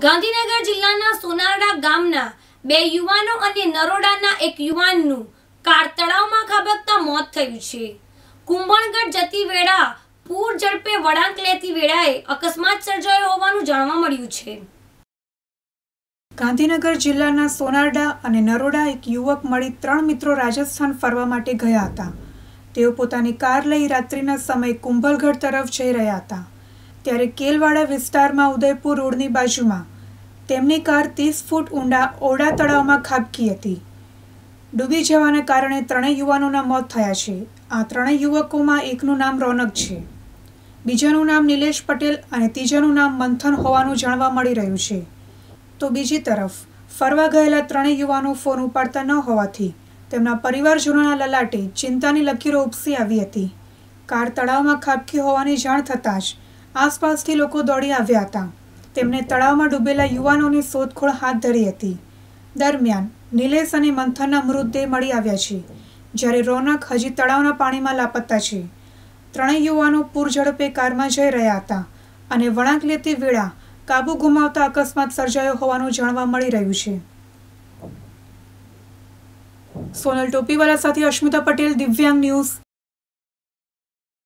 ગાંધીનગર જિલ્લાના સોનારડા ગામના બે યુવાનો અને નરોડાના એક યુવાનનું કાર તળાવમાં ખાબકતા મોત થયું છે કુંભણગઢ જતી વેળા પૂર ઝડપે વળાંક લેતી વેળાએ અકસ્માત સર્જાયો હોવાનું જાણવા મળ્યું છે ગાંધીનગર જિલ્લાના સોનારડા અને નરોડા એક યુવક મળી ત્રણ મિત્રો રાજસ્થાન ફરવા માટે ગયા હતા તેઓ પોતાની કાર લઈ રાત્રિના સમયે કુંભલગઢ તરફ જઈ રહ્યા હતા ત્યારે કેલવાડા વિસ્તારમાં ઉદયપુર રોડની બાજુમાં તેમની કાર ત્રીસ ફૂટ ઊંડા ઓરડા તળાવમાં ખાબકી હતી ડૂબી જવાના કારણે ત્રણેય યુવાનોના મોત થયા છે આ ત્રણેય યુવકોમાં એકનું નામ રોનક છે બીજાનું નામ નિલેશ પટેલ અને ત્રીજાનું નામ મંથન હોવાનું જાણવા મળી રહ્યું છે તો બીજી તરફ ફરવા ગયેલા ત્રણેય યુવાનો ફોન ઉપાડતા ન હોવાથી તેમના પરિવારજનોના લલાટે ચિંતાની લકીરો ઉપસી આવી હતી કાર તળાવમાં ખાબકી હોવાની જાણ થતાં જ આસપાસથી લોકો દોડી આવ્યા હતા તેમણે તળાવમાં ડૂબેલા યુવાનોની શોધખોળ હાથ ધરી હતી દરમિયાન નિલેશ અને મંથનના મૃતદેહ મળી આવ્યા છે જ્યારે રોનક હજી તળાવના પાણીમાં લાપતા છે ત્રણેય યુવાનો પૂરઝડપે કારમાં જઈ રહ્યા હતા અને વળાંક લેતી વેળા કાબુ ગુમાવતા અકસ્માત સર્જાયો હોવાનું જાણવા મળી રહ્યું છે સોનલ ટોપીવાલા સાથે અશ્મિતા પટેલ દિવ્યાંગ ન્યૂઝ